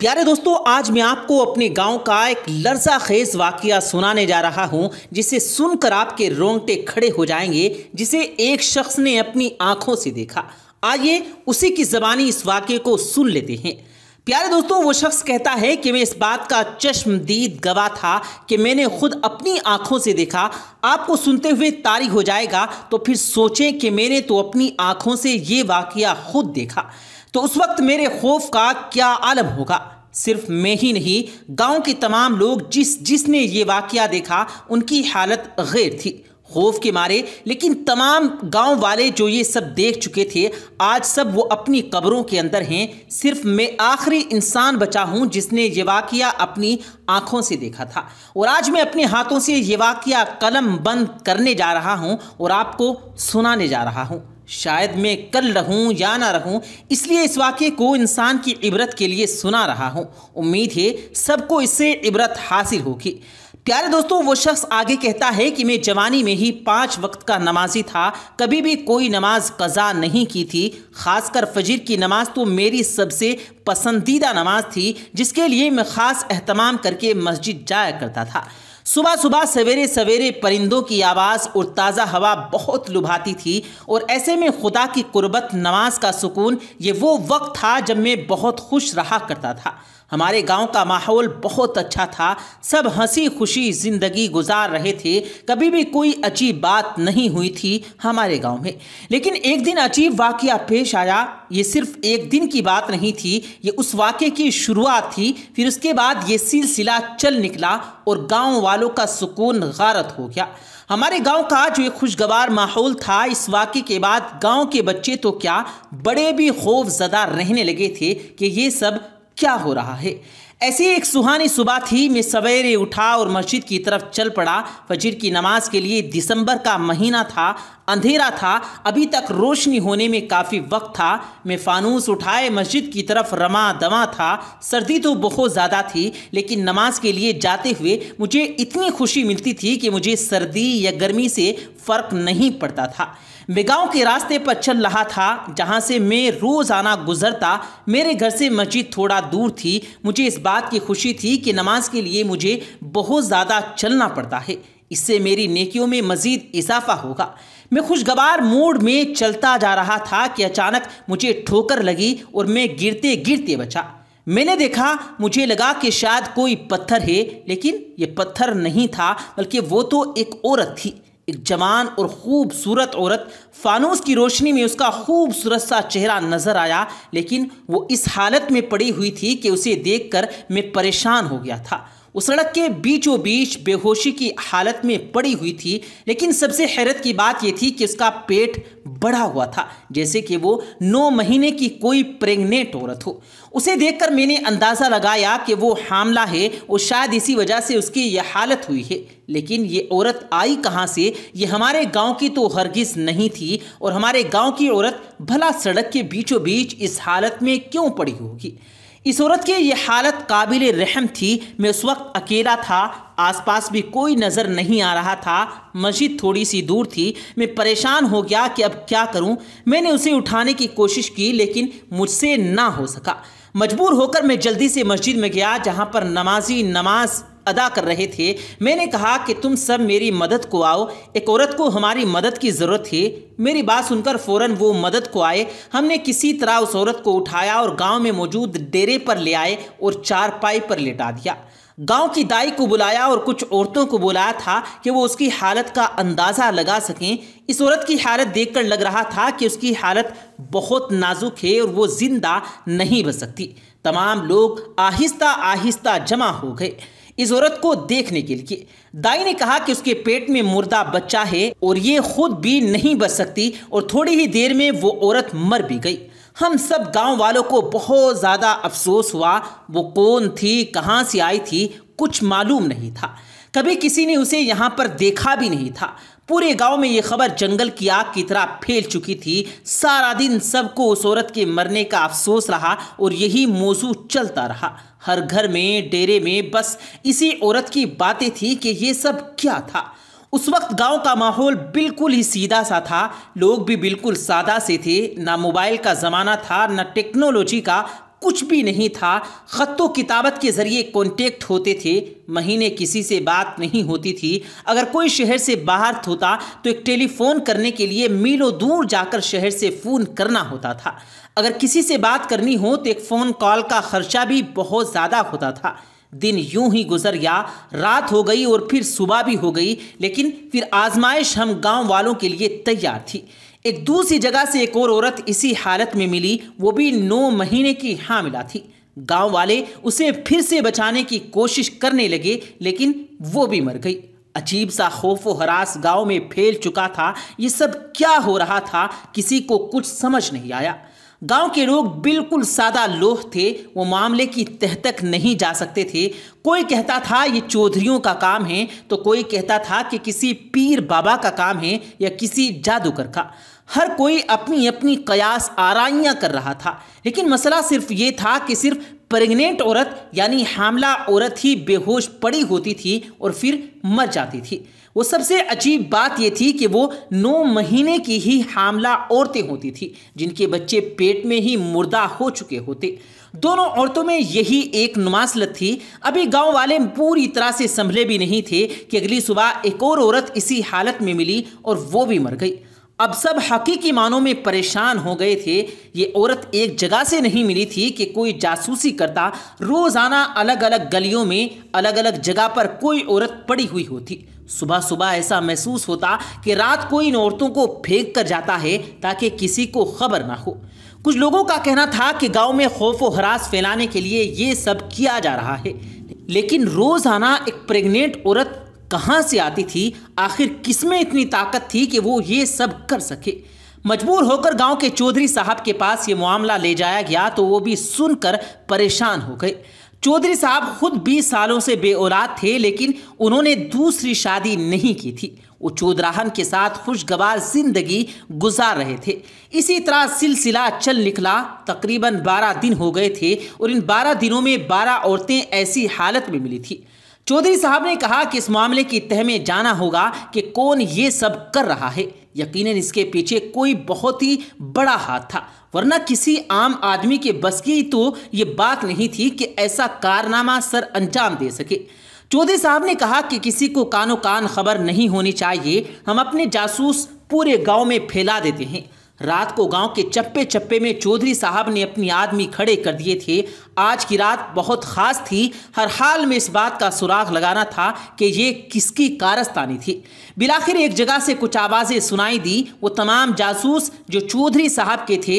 प्यारे दोस्तों आज मैं आपको अपने गांव का एक लर्जा खेज वाकया सुनाने जा रहा हूं जिसे सुनकर आपके रोंगटे खड़े हो जाएंगे जिसे एक शख्स ने अपनी आंखों से देखा आइए उसी की ज़बानी इस वाक्य को सुन लेते हैं प्यारे दोस्तों वो शख्स कहता है कि मैं इस बात का चश्मदीद गवाह था कि मैंने खुद अपनी आंखों से देखा आपको सुनते हुए तारी हो जाएगा तो फिर सोचें कि मैंने तो अपनी आंखों से ये वाकया खुद देखा तो उस वक्त मेरे खौफ का क्या आलम होगा सिर्फ मैं ही नहीं गांव के तमाम लोग जिस जिसने ये वाक़ देखा उनकी हालत गैर थी खौफ के मारे लेकिन तमाम गांव वाले जो ये सब देख चुके थे आज सब वो अपनी कब्रों के अंदर हैं सिर्फ मैं आखिरी इंसान बचा हूँ जिसने ये वाक़ अपनी आँखों से देखा था और आज मैं अपने हाथों से ये वाक़ कलम बंद करने जा रहा हूँ और आपको सुनाने जा रहा हूँ शायद मैं कल रहूं या ना रहूं इसलिए इस वाक्य को इंसान की इबरत के लिए सुना रहा हूं उम्मीद है सबको इससे इबरत हासिल होगी प्यारे दोस्तों वो शख्स आगे कहता है कि मैं जवानी में ही पाँच वक्त का नमाजी था कभी भी कोई नमाज कज़ा नहीं की थी ख़ासकर फजर की नमाज तो मेरी सबसे पसंदीदा नमाज थी जिसके लिए मैं ख़ास अहतमाम करके मस्जिद जाया करता था सुबह सुबह सवेरे सवेरे परिंदों की आवाज़ और ताज़ा हवा बहुत लुभाती थी और ऐसे में खुदा की कुर्बत नमाज का सुकून ये वो वक्त था जब मैं बहुत खुश रहा करता था हमारे गांव का माहौल बहुत अच्छा था सब हंसी खुशी ज़िंदगी गुजार रहे थे कभी भी कोई अजीब बात नहीं हुई थी हमारे गांव में लेकिन एक दिन अजीब वाक्य पेश आया ये सिर्फ एक दिन की बात नहीं थी ये उस वाक्य की शुरुआत थी फिर उसके बाद ये सिलसिला चल निकला और गाँव वालों का सुकून गारत हो गया हमारे गांव का जो एक खुशगवार माहौल था इस वाक्य के बाद गांव के बच्चे तो क्या बड़े भी खौफ ज़दा रहने लगे थे कि ये सब क्या हो रहा है ऐसी एक सुहानी सुबह थी मैं सवेरे उठा और मस्जिद की तरफ चल पड़ा फजर की नमाज के लिए दिसंबर का महीना था अंधेरा था अभी तक रोशनी होने में काफ़ी वक्त था मैं फानूस उठाए मस्जिद की तरफ रमा दमा था सर्दी तो बहुत ज़्यादा थी लेकिन नमाज के लिए जाते हुए मुझे इतनी खुशी मिलती थी कि मुझे सर्दी या गर्मी से फ़र्क नहीं पड़ता था मैं गाँव के रास्ते पर चल रहा था जहाँ से मैं रोज़ाना गुजरता मेरे घर से मस्जिद थोड़ा दूर थी मुझे इस बात की खुशी थी कि नमाज के लिए मुझे बहुत ज़्यादा चलना पड़ता है इससे मेरी नेकियों में मज़ीद इजाफा होगा मैं खुशगवार मोड में चलता जा रहा था कि अचानक मुझे ठोकर लगी और मैं गिरते गिरते बचा मैंने देखा मुझे लगा कि शायद कोई पत्थर है लेकिन ये पत्थर नहीं था बल्कि वो तो एक औरत थी एक जवान और ख़ूबसूरत औरत फानूस की रोशनी में उसका खूबसूरत सा चेहरा नज़र आया लेकिन वो इस हालत में पड़ी हुई थी कि उसे देखकर मैं परेशान हो गया था उस सड़क के बीचों बीच बेहोशी की हालत में पड़ी हुई थी लेकिन सबसे हैरत की बात यह थी कि उसका पेट बड़ा हुआ था जैसे कि वो नौ महीने की कोई प्रेग्नेंट औरत हो उसे देखकर मैंने अंदाज़ा लगाया कि वो हामला है और शायद इसी वजह से उसकी यह हालत हुई है लेकिन ये औरत आई कहाँ से ये हमारे गांव की तो हरगिज नहीं थी और हमारे गांव की औरत भला सड़क के बीचों बीच इस हालत में क्यों पड़ी होगी इस औरत की ये हालत काबिल रहम थी मैं उस वक्त अकेला था आसपास भी कोई नज़र नहीं आ रहा था मस्जिद थोड़ी सी दूर थी मैं परेशान हो गया कि अब क्या करूं मैंने उसे उठाने की कोशिश की लेकिन मुझसे ना हो सका मजबूर होकर मैं जल्दी से मस्जिद में गया जहां पर नमाजी नमाज़ अदा कर रहे थे मैंने कहा कि तुम सब मेरी मदद को आओ एक औरत को हमारी मदद की ज़रूरत थी मेरी बात सुनकर फ़ौरन वो मदद को आए हमने किसी तरह उस औरत को उठाया और गांव में मौजूद डेरे पर ले आए और चारपाई पर लेटा दिया गांव की दाई को बुलाया और कुछ औरतों को बुलाया था कि वो उसकी हालत का अंदाज़ा लगा सकें इस औरत की हालत देखकर लग रहा था कि उसकी हालत बहुत नाजुक है और वो ज़िंदा नहीं बच सकती तमाम लोग आहिस्ता आहिस्ता जमा हो गए इस औरत को देखने के लिए दाई ने कहा कि उसके पेट में मुर्दा बच्चा है और ये खुद भी नहीं बच सकती और थोड़ी ही देर में वो औरत मर भी गई हम सब गांव वालों को बहुत ज़्यादा अफसोस हुआ वो कौन थी कहाँ से आई थी कुछ मालूम नहीं था कभी किसी ने उसे यहाँ पर देखा भी नहीं था पूरे गांव में ये खबर जंगल की आग की तरह फैल चुकी थी सारा दिन सबको उस औरत के मरने का अफसोस रहा और यही मौजू चलता रहा हर घर में डेरे में बस इसी औरत की बातें थी कि ये सब क्या था उस वक्त गांव का माहौल बिल्कुल ही सीधा सा था लोग भी बिल्कुल सादा से थे ना मोबाइल का ज़माना था ना टेक्नोलॉजी का कुछ भी नहीं था ख़त किताबत के ज़रिए कॉन्टेक्ट होते थे महीने किसी से बात नहीं होती थी अगर कोई शहर से बाहर होता तो एक टेलीफोन करने के लिए मीलों दूर जाकर शहर से फ़ोन करना होता था अगर किसी से बात करनी हो तो एक फ़ोन कॉल का खर्चा भी बहुत ज़्यादा होता था दिन यूं ही गुजर गया रात हो गई और फिर सुबह भी हो गई लेकिन फिर आजमाइश हम गांव वालों के लिए तैयार थी एक दूसरी जगह से एक और औरत इसी हालत में मिली वो भी नौ महीने की हामिला थी गांव वाले उसे फिर से बचाने की कोशिश करने लगे लेकिन वो भी मर गई अजीब सा खौफ व हरास गांव में फैल चुका था ये सब क्या हो रहा था किसी को कुछ समझ नहीं आया गांव के लोग बिल्कुल सादा लोह थे वो मामले की तह तक नहीं जा सकते थे कोई कहता था ये चौधरीों का काम है तो कोई कहता था कि किसी पीर बाबा का काम है या किसी जादूगर का हर कोई अपनी अपनी कयास आराइयाँ कर रहा था लेकिन मसला सिर्फ ये था कि सिर्फ प्रेग्नेंट औरत यानी हामला औरत ही बेहोश पड़ी होती थी और फिर मर जाती थी वो सबसे अजीब बात ये थी कि वो नौ महीने की ही हामला औरतें होती थी जिनके बच्चे पेट में ही मुर्दा हो चुके होते दोनों औरतों में यही एक नुमासलत थी अभी गांव वाले पूरी तरह से संभले भी नहीं थे कि अगली सुबह एक और औरत इसी हालत में मिली और वो भी मर गई अब सब हकीकी मानों में परेशान हो गए थे ये औरत एक जगह से नहीं मिली थी कि कोई जासूसी करता रोज़ाना अलग अलग गलियों में अलग अलग जगह पर कोई औरत पड़ी हुई होती सुबह सुबह ऐसा महसूस होता कि रात को इन औरतों को फेंक कर जाता है ताकि किसी को खबर ना हो कुछ लोगों का कहना था कि गांव में खौफ और हरास फैलाने के लिए ये सब किया जा रहा है लेकिन रोज़ाना एक प्रेग्नेंट औरत कहां से आती थी आखिर किस में इतनी ताकत थी कि वो ये सब कर सके मजबूर होकर गांव के चौधरी साहब के पास ये मामला ले जाया गया तो वो भी सुनकर परेशान हो गए चौधरी साहब खुद 20 सालों से बे थे लेकिन उन्होंने दूसरी शादी नहीं की थी वो चौधराहन के साथ खुशगवार जिंदगी गुजार रहे थे इसी तरह सिलसिला चल निकला तकरीबन 12 दिन हो गए थे और इन 12 दिनों में 12 औरतें ऐसी हालत में मिली थी चौधरी साहब ने कहा कि इस मामले की तह में जाना होगा कि कौन ये सब कर रहा है यकीनन इसके पीछे कोई बहुत ही बड़ा हाथ था वरना किसी आम आदमी के बस की तो ये बात नहीं थी कि ऐसा कारनामा सर अंजाम दे सके चौधरी साहब ने कहा कि किसी को कानो कान खबर नहीं होनी चाहिए हम अपने जासूस पूरे गांव में फैला देते हैं रात को गांव के चप्पे चप्पे में चौधरी साहब ने अपनी आदमी खड़े कर दिए थे आज की रात बहुत खास थी हर हाल में इस बात का सुराग लगाना था कि ये किसकी कारस्तानी थी बिलाखिर एक जगह से कुछ आवाज़ें सुनाई दी वो तमाम जासूस जो चौधरी साहब के थे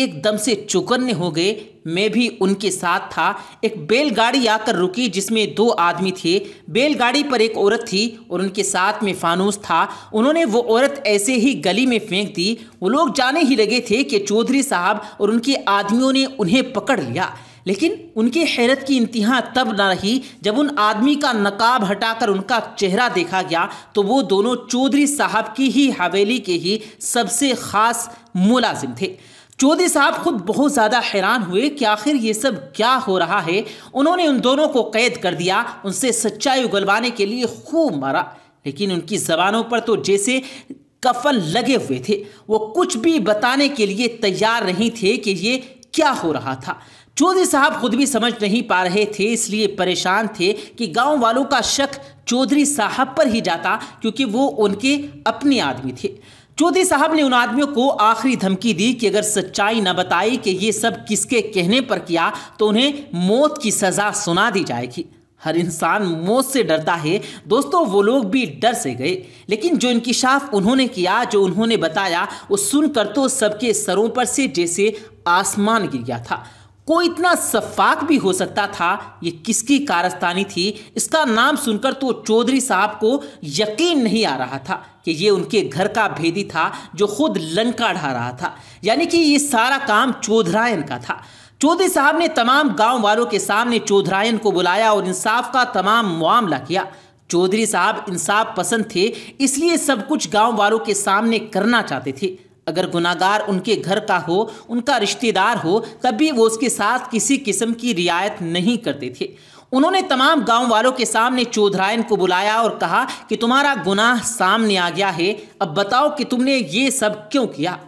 एकदम से चुकन्ने हो गए मैं भी उनके साथ था एक बैलगाड़ी आकर रुकी जिसमें दो आदमी थे बैलगाड़ी पर एक औरत थी और उनके साथ में फानूस था उन्होंने वो औरत ऐसे ही गली में फेंक दी वो लोग जाने ही लगे थे कि चौधरी साहब और उनके आदमियों ने उन्हें पकड़ लिया लेकिन उनके हैरत की इंतहा तब ना रही जब उन आदमी का नकाब हटाकर उनका चेहरा देखा गया तो वो दोनों चौधरी साहब की ही हवेली के ही सबसे ख़ास मुलाजिम थे चौधरी साहब खुद बहुत ज़्यादा हैरान हुए कि आखिर ये सब क्या हो रहा है उन्होंने उन दोनों को कैद कर दिया उनसे सच्चाई उगलवाने के लिए खूब मारा लेकिन उनकी जबानों पर तो जैसे कफन लगे हुए थे वो कुछ भी बताने के लिए तैयार नहीं थे कि ये क्या हो रहा था चौधरी साहब खुद भी समझ नहीं पा रहे थे इसलिए परेशान थे कि गांव वालों का शक चौधरी साहब पर ही जाता क्योंकि वो उनके अपने आदमी थे चौधरी साहब ने उन आदमियों को आखिरी धमकी दी कि अगर सच्चाई न बताई कि ये सब किसके कहने पर किया तो उन्हें मौत की सजा सुना दी जाएगी हर इंसान मौत से डरता है दोस्तों वो लोग भी डर से गए लेकिन जो इंकशाफ उन्होंने किया जो उन्होंने बताया वो सुनकर तो सबके सरों पर से जैसे आसमान गिर गया था कोई इतना सफाक भी हो सकता था ये किसकी कारस्तानी थी इसका नाम सुनकर तो चौधरी साहब को यकीन नहीं आ रहा था कि ये उनके घर का भेदी था जो खुद लंका ढा रहा था यानी कि ये सारा काम चौधरायन का था चौधरी साहब ने तमाम गांव वालों के सामने चौधरायन को बुलाया और इंसाफ का तमाम मामला किया चौधरी साहब इंसाफ पसंद थे इसलिए सब कुछ गांव वालों के सामने करना चाहते थे अगर गुनागार उनके घर का हो उनका रिश्तेदार हो तब भी वो उसके साथ किसी किस्म की रियायत नहीं करते थे उन्होंने तमाम गांव वालों के सामने चौधरायन को बुलाया और कहा कि तुम्हारा गुनाह सामने आ गया है अब बताओ कि तुमने ये सब क्यों किया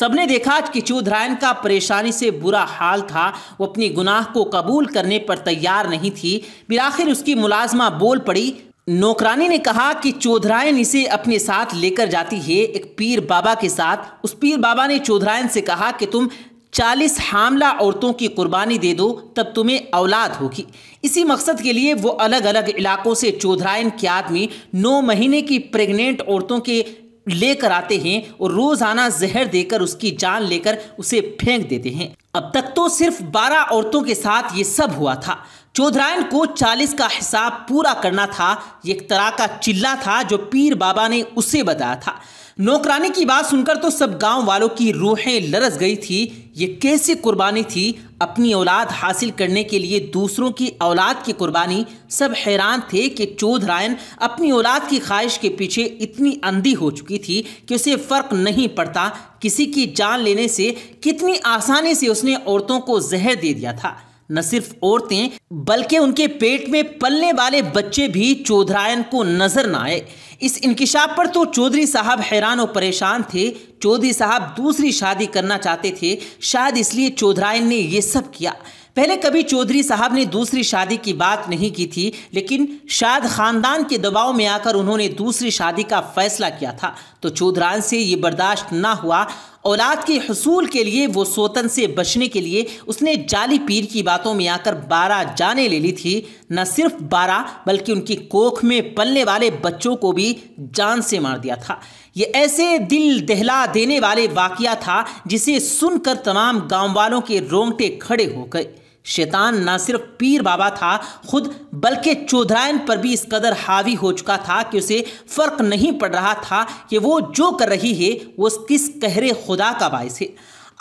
सबने देखा कि चौधरायन का परेशानी से बुरा हाल था वो अपने गुनाह को कबूल करने पर तैयार नहीं थी बिराखिर उसकी मुलाजमा बोल पड़ी नौकरानी ने कहा कि चौधरायन इसे अपने साथ लेकर जाती है एक पीर बाबा के साथ उस पीर बाबा ने चौधरायन से कहा कि तुम चालीस हामला औरतों की कुर्बानी दे दो तब तुम्हें औलाद होगी इसी मकसद के लिए वो अलग अलग इलाकों से चौधरायन के आदमी नौ महीने की प्रेग्नेंट औरतों के लेकर आते हैं और रोजाना जहर देकर उसकी जान लेकर उसे फेंक देते हैं अब तक तो सिर्फ 12 औरतों के साथ ये सब हुआ था चौधरायन को 40 का हिसाब पूरा करना था एक तरह का चिल्ला था जो पीर बाबा ने उसे बताया था नौकरानी की बात सुनकर तो सब गांव वालों की रूहें लरस गई थी ये कैसी कुर्बानी थी अपनी औलाद हासिल करने के लिए दूसरों की औलाद की कुर्बानी सब हैरान थे कि चौधरायन अपनी औलाद की ख्वाहिश के पीछे इतनी अंधी हो चुकी थी कि उसे फ़र्क नहीं पड़ता किसी की जान लेने से कितनी आसानी से उसने औरतों को जहर दे दिया था न सिर्फ औरतें बल्कि उनके पेट में पलने वाले बच्चे भी चौधरायन को नजर न आए इस इंकशाफ पर तो चौधरी साहब हैरान और परेशान थे चौधरी साहब दूसरी शादी करना चाहते थे शायद इसलिए चौधरायन ने ये सब किया पहले कभी चौधरी साहब ने दूसरी शादी की बात नहीं की थी लेकिन शायद ख़ानदान के दबाव में आकर उन्होंने दूसरी शादी का फैसला किया था तो चौधरायन से ये बर्दाश्त ना हुआ औलाद के हसूल के लिए वो सोतन से बचने के लिए उसने जाली पीर की बातों में आकर बारह जाने ले ली थी न सिर्फ बारह बल्कि उनकी कोख में पलने वाले बच्चों को भी जान से मार दिया था ये ऐसे दिल दहला देने वाले वाक़ था जिसे सुनकर तमाम गाँव वालों के रोंगटे खड़े हो गए शैतान ना सिर्फ पीर बाबा था खुद बल्कि चौधरायन पर भी इस कदर हावी हो चुका था कि उसे फ़र्क नहीं पड़ रहा था कि वो जो कर रही है वो किस कहरे खुदा का बायस है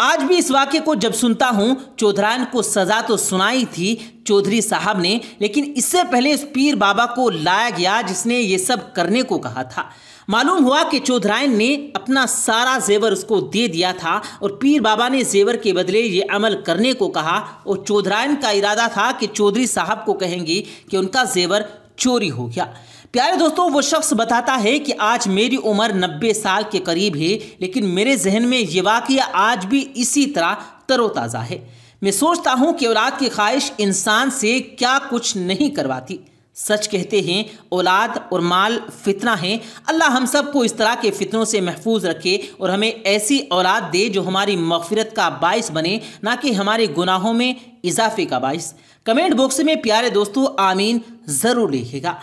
आज भी इस वाक्य को जब सुनता हूँ चौधरायन को सज़ा तो सुनाई थी चौधरी साहब ने लेकिन इससे पहले इस पीर बाबा को लाया गया जिसने ये सब करने को कहा था मालूम हुआ कि चौधरायन ने अपना सारा जेवर उसको दे दिया था और पीर बाबा ने जेवर के बदले ये अमल करने को कहा और चौधरायन का इरादा था कि चौधरी साहब को कहेंगे कि उनका जेवर चोरी हो गया प्यारे दोस्तों वो शख्स बताता है कि आज मेरी उम्र 90 साल के करीब है लेकिन मेरे जहन में ये वाक़ आज भी इसी तरह तरोताज़ा है मैं सोचता हूँ कि औलाद की ख्वाहिश इंसान से क्या कुछ नहीं करवाती सच कहते हैं औलाद और माल फितना है अल्लाह हम सब को इस तरह के फितनों से महफूज रखे और हमें ऐसी औलाद दे जो हमारी मफफरत का बायस बने ना कि हमारे गुनाहों में इजाफे का बायस कमेंट बॉक्स में प्यारे दोस्तों आमीन ज़रूर लिखेगा